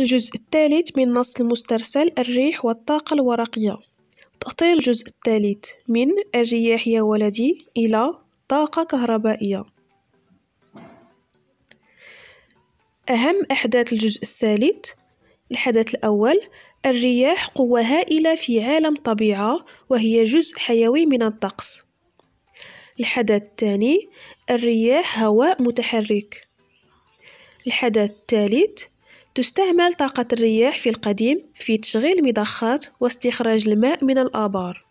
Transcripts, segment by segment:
الجزء الثالث من نص المسترسل الريح والطاقة الورقية تأطير الجزء الثالث من الرياح يا ولدي إلى طاقة كهربائية أهم أحداث الجزء الثالث الحدث الأول الرياح قوة هائلة في عالم طبيعة وهي جزء حيوي من الطقس الحدث الثاني الرياح هواء متحرك الحدث الثالث تستعمل طاقة الرياح في القديم في تشغيل المضخات واستخراج الماء من الآبار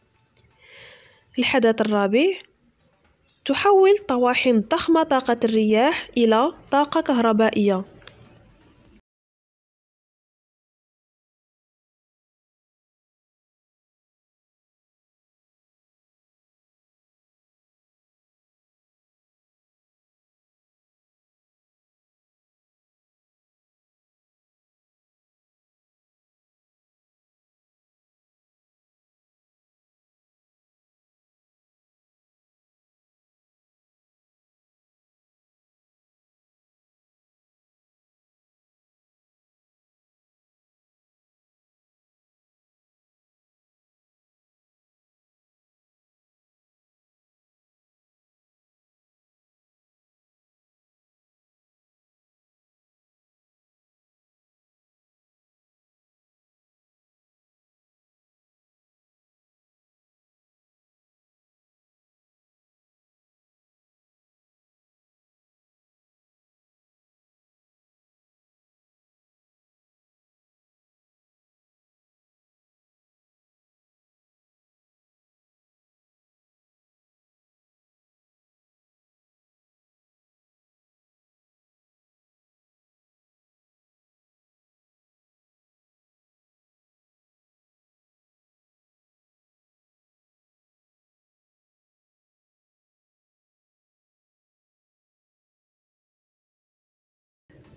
الحدث الرابع تحول الطواحين الضخمة طاقة الرياح إلى طاقة كهربائية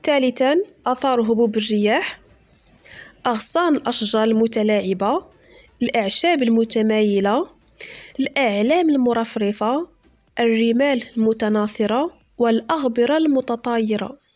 ثالثا آثار هبوب الرياح أغصان الأشجار المتلاعبة الأعشاب المتمايلة الأعلام المرفرفة الرمال المتناثرة والأغبرة المتطايرة